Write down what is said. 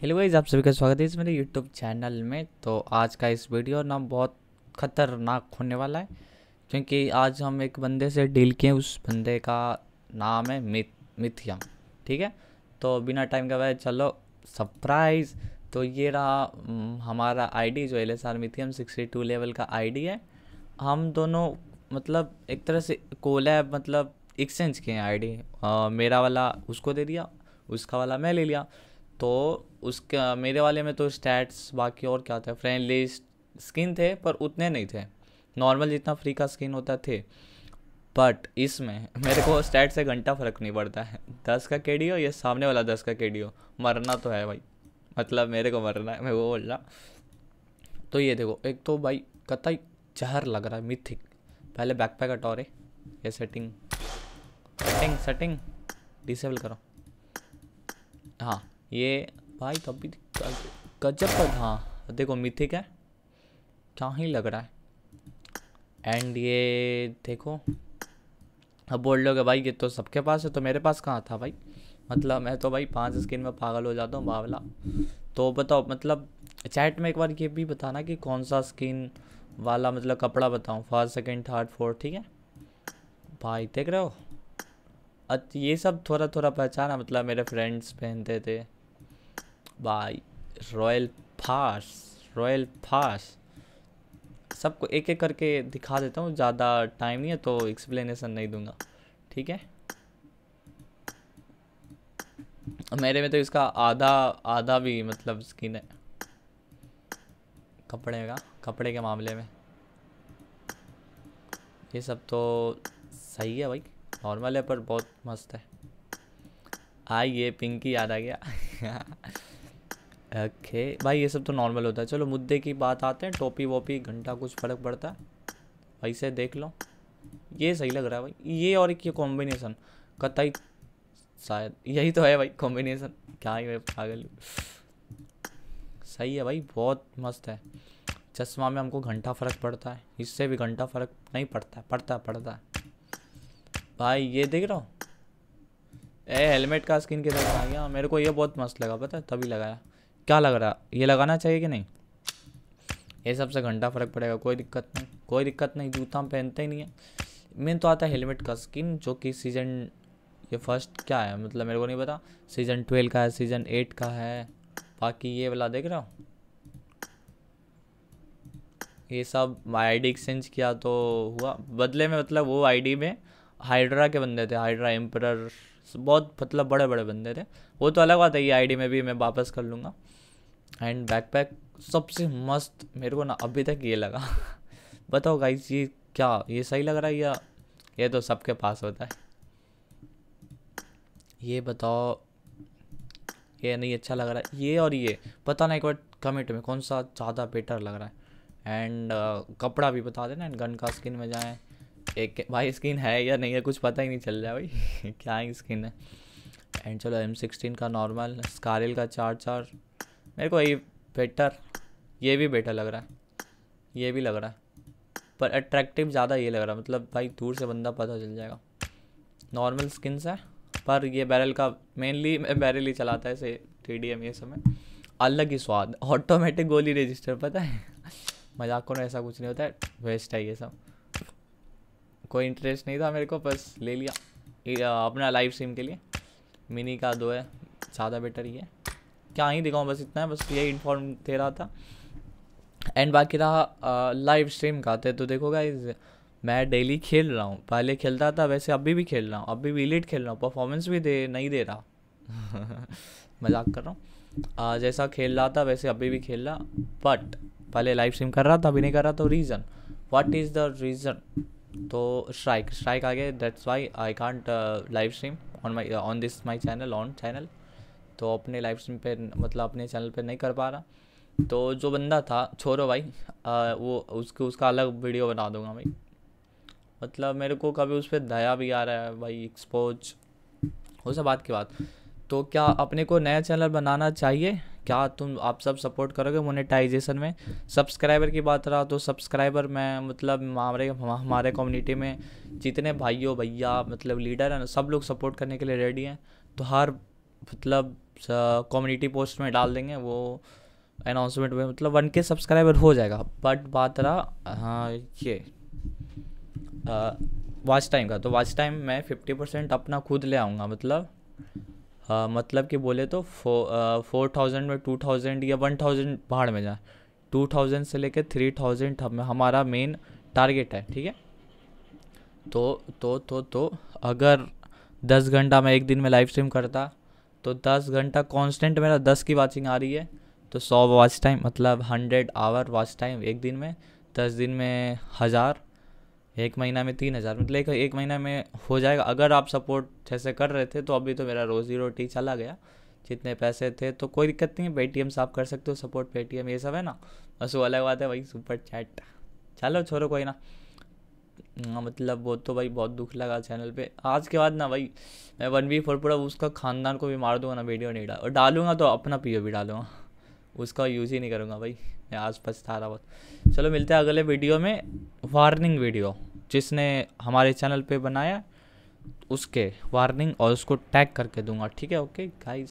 hello guys आप सभी का स्वागत है इस मेरे यूट्यूब चैनल में तो आज का इस वीडियो ना बहुत ख़तरनाक होने वाला है क्योंकि आज हम एक बंदे से डील किए उस बंदे का नाम है मिथ मिथियम ठीक है तो बिना टाइम का भाई चलो सरप्राइज तो ये रहा हमारा आईडी जो एल एस आर मिथियम सिक्सटी टू लेवल का आईडी है हम दोनों मतलब एक तरह से कोलैब मतलब एक्सचेंज किए हैं आई मेरा वाला उसको दे दिया उसका वाला मैं ले लिया तो उसका मेरे वाले में तो स्टैट्स बाकी और क्या था फ्रेंडली स्किन थे पर उतने नहीं थे नॉर्मल जितना फ्री का स्किन होता थे बट इसमें मेरे को स्टैट से घंटा फ़र्क नहीं पड़ता है दस का के डी हो या सामने वाला दस का के डी हो मरना तो है भाई मतलब मेरे को मरना है मैं वो बोल रहा तो ये देखो एक तो भाई कतई जहर लग रहा है मिथिक पहले बैक हटाओ रे ये सेटिंग सेटिंग सेटिंग डिसेबल करो हाँ ये भाई कभी तो भी गजब पर हाँ देखो मिथिक है क्या ही लग रहा है एंड ये देखो अब बोल लोगे भाई ये तो सबके पास है तो मेरे पास कहाँ था भाई मतलब मैं तो भाई पांच स्किन में पागल हो जाता हूँ बावला तो बताओ मतलब चैट में एक बार ये भी बताना कि कौन सा स्किन वाला मतलब कपड़ा बताऊँ फर्स्ट सेकेंड थर्ड फोर्थ ठीक है भाई देख रहे हो ये सब थोड़ा थोड़ा पहचाना मतलब मेरे फ्रेंड्स पहनते थे बाय रॉयल फास रॉयल फास सबको एक एक करके दिखा देता हूँ ज़्यादा टाइम नहीं है तो एक्सप्लेनेशन नहीं दूंगा ठीक है मेरे में तो इसका आधा आधा भी मतलब स्किन है कपड़े का कपड़े के मामले में ये सब तो सही है भाई नॉर्मल है पर बहुत मस्त है आई ये पिंकी याद आ गया ओके भाई ये सब तो नॉर्मल होता है चलो मुद्दे की बात आते हैं टोपी वोपी घंटा कुछ फ़र्क पड़ता है वैसे देख लो ये सही लग रहा है भाई ये और एक ये कॉम्बिनेशन कतई शायद यही तो है भाई कॉम्बिनेशन क्या ही पागल सही है भाई बहुत मस्त है चश्मा में हमको घंटा फ़र्क पड़ता है इससे भी घंटा फ़र्क नहीं पड़ता है पड़ता है पड़ता है भाई ये देख रहा हूँ ए हेलमेट का स्किन किधर आ गया मेरे को ये बहुत मस्त लगा पता है तभी लगाया क्या लग रहा ये लगाना चाहिए कि नहीं ये सबसे घंटा फ़र्क पड़ेगा कोई दिक्कत नहीं कोई दिक्कत नहीं जूता हम पहनते ही नहीं है मेन तो आता है हेलमेट का स्किन जो कि सीज़न ये फर्स्ट क्या है मतलब मेरे को नहीं पता सीज़न ट्वेल्व का है सीज़न एट का है बाकी ये वाला देख रहा हूँ ये सब आईडी एक्सचेंज किया तो हुआ बदले में मतलब वो आईडी में हाइड्रा के बंदे थे हाइड्रा एम्पर बहुत मतलब बड़े बड़े बंदे थे वो तो अलग बात है ये आईडी में भी मैं वापस कर लूँगा एंड बैकपैक सबसे मस्त मेरे को ना अभी तक ये लगा बताओ गाइस ये क्या ये सही लग रहा है या ये तो सबके पास होता है ये बताओ ये नहीं अच्छा लग रहा है ये और ये पता ना एक बार कमेंट में कौन सा ज़्यादा बेटर लग रहा है एंड uh, कपड़ा भी बता देना एंड गन का स्किन में जाएँ एक भाई स्किन है या नहीं है कुछ पता ही नहीं चल रहा भाई क्या ही स्किन है एंड चलो एम सिक्सटीन का नॉर्मल स्कारिल का चार चार मेरे को ये बेटर ये भी बेटर लग रहा है ये भी लग रहा है पर अट्रैक्टिव ज़्यादा ये लग रहा है मतलब भाई दूर से बंदा पता चल जाएगा नॉर्मल स्किन्स है पर ये बैरल का मेनली मैं बैरल ही चलाता है इसे टी डी एम ये समय अलग ही स्वाद ऑटोमेटिक गोली रजिस्टर पता है मजाक में ऐसा कुछ नहीं होता है वेस्ट है ये सब कोई इंटरेस्ट नहीं था मेरे को बस ले लिया अपना लाइव स्ट्रीम के लिए मिनी का दो है ज़्यादा बेटर ही है क्या ही दिखाऊँ बस इतना है बस यही इन्फॉर्म दे रहा था एंड बाकी रहा लाइव स्ट्रीम का तो, तो देखो गाइज मैं डेली खेल रहा हूँ पहले खेलता था वैसे अभी भी खेल रहा हूँ अभी भी लेट खेल रहा हूँ परफॉर्मेंस भी दे नहीं दे रहा मजाक कर रहा हूँ जैसा खेल रहा था वैसे अभी भी खेल रहा बट पहले लाइव स्ट्रीम कर रहा था अभी नहीं कर रहा तो reason what is the reason तो स्ट्राइक स्ट्राइक आ गया that's why I can't live stream on my on this my channel on channel तो अपने लाइफ स्ट्रीम पर मतलब अपने चैनल पर नहीं कर पा रहा तो जो बंदा था छोरो भाई आ, वो उसके उसका अलग वीडियो बना दूंगा भाई मतलब मेरे को कभी उस पर दया भी आ रहा है भाई एक्सपोज वो सब बात की बात तो क्या अपने को नया चैनल बनाना चाहिए क्या तुम आप सब सपोर्ट करोगे मोनेटाइजेशन में सब्सक्राइबर की बात रहा तो सब्सक्राइबर मैं मतलब हमारे हमारे कम्युनिटी में जितने भाइयों भैया मतलब लीडर हैं सब लोग सपोर्ट करने के लिए रेडी हैं तो हर मतलब कम्युनिटी पोस्ट में डाल देंगे वो अनाउंसमेंट में मतलब वन के सब्सक्राइबर हो जाएगा बट बात रहा हाँ ये वॉच टाइम का तो वॉच टाइम मैं फिफ्टी परसेंट अपना खुद ले आऊँगा मतलब आ, मतलब कि बोले तो फो फोर थाउजेंड में टू थाउजेंड या वन थाउजेंड पहाड़ में जाए टू थाउजेंड से लेकर थ्री थाउजेंड हमारा मेन टारगेट है ठीक है तो तो तो तो अगर दस घंटा मैं एक दिन में लाइव स्ट्रीम करता तो दस घंटा कॉन्स्टेंट मेरा दस की वाचिंग आ रही है तो सौ वॉच टाइम मतलब हंड्रेड आवर वॉच टाइम एक दिन में दस दिन में हज़ार एक महीना में तीन हज़ार मतलब एक, एक महीना में हो जाएगा अगर आप सपोर्ट जैसे कर रहे थे तो अभी तो मेरा रोज़ी रोटी चला गया जितने पैसे थे तो कोई दिक्कत नहीं है पेटीएम से आप कर सकते हो सपोर्ट पेटीएम ये सब है ना बस वो अलग बात है वही सुपर चैट चलो छोड़ो कोई ना हाँ, मतलब वो तो भाई बहुत दुख लगा चैनल पे आज के बाद ना भाई मैं वन वी फोर पूरा उसका खानदान को भी मार दूंगा ना वीडियो नहीं डाल और डालूंगा तो अपना पी भी डालूंगा उसका यूज़ ही नहीं करूँगा भाई मैं आज पछता रहा बहुत चलो मिलते हैं अगले वीडियो में वार्निंग वीडियो जिसने हमारे चैनल पर बनाया उसके वार्निंग और उसको टैग करके दूंगा ठीक है ओके गाई